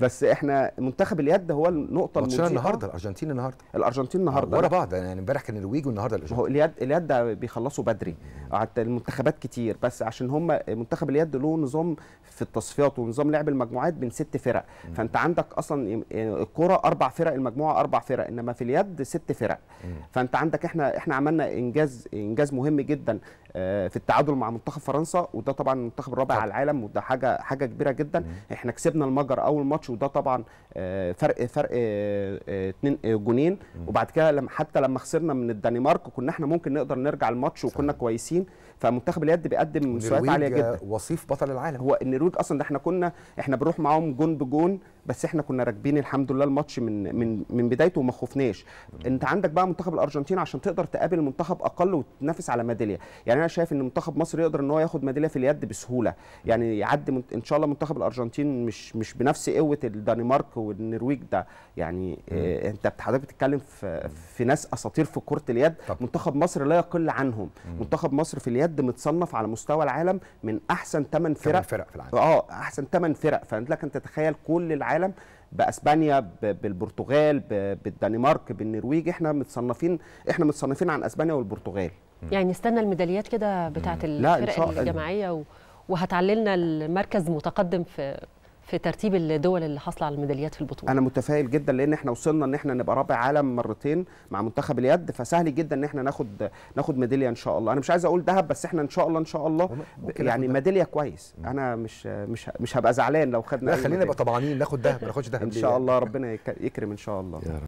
بس احنا منتخب اليد هو النقطه المثيره النهارده الارجنتين النهارده الارجنتين آه، النهارده ورا بعض يعني امبارح كان النرويج والنهارده الارجنتين هو اليد اليد بيخلصوا بدري حتى المنتخبات كتير بس عشان هم منتخب اليد له نظام في التصفيات ونظام لعب المجموعات بين ست فرق م. فانت عندك اصلا آه، الكره اربع فرق المجموعه اربع فرق انما في اليد ست فرق م. فانت عندك احنا احنا عملنا انجاز انجاز مهم جدا آه، في التعادل مع منتخب فرنسا وده طبعا المنتخب الرابع على العالم وده حاجه حاجه كبيره جدا م. احنا كسبنا المجر اول ماتش الماتش وده طبعا آه، فرق فرق 2 آه، آه، جونين وبعد كده لما حتى لما خسرنا من الدنمارك كنا احنا ممكن نقدر نرجع الماتش وكنا كويسين فمنتخب اليد بيقدم مستويات عاليه جدا وصيف بطل العالم هو النرويج اصلا ده احنا كنا احنا بنروح معاهم جون بجون بس احنا كنا راكبين الحمد لله الماتش من من من بدايته وما خفناش انت عندك بقى منتخب الارجنتين عشان تقدر تقابل منتخب اقل وتنافس على ميداليه يعني انا شايف ان منتخب مصر يقدر ان هو ياخد ميداليه في اليد بسهوله يعني يعدي ان شاء الله منتخب الارجنتين مش مش بنفس قوه الدنمارك والنرويج ده يعني إيه انت حضرتك بتتكلم في في ناس اساطير في كره اليد طب. منتخب مصر لا يقل عنهم مم. منتخب مصر في اليد متصنف على مستوى العالم من احسن 8 فرق فرق في العالم اه احسن 8 فرق فانت لك انت تتخيل كل العالم العالم باسبانيا بالبرتغال بالدنمارك بالنرويج احنا متصنفين احنا متصنفين عن اسبانيا والبرتغال يعني استنى الميداليات كده بتاعت الفرق الجماعيه و... وهتعللنا المركز متقدم في في ترتيب الدول اللي حاصله على الميداليات في البطوله انا متفائل جدا لان احنا وصلنا ان احنا نبقى رابع عالم مرتين مع منتخب اليد فسهل جدا ان احنا ناخد ناخد ميداليه ان شاء الله انا مش عايز اقول ذهب بس احنا ان شاء الله ان شاء الله يعني ميداليه كويس انا مش مش مش هبقى زعلان لو خدنا لا خلينا نبقى طبعانين ناخد ذهب ما ناخدش ذهب ان شاء يعني؟ الله ربنا يكرم ان شاء الله يا رب.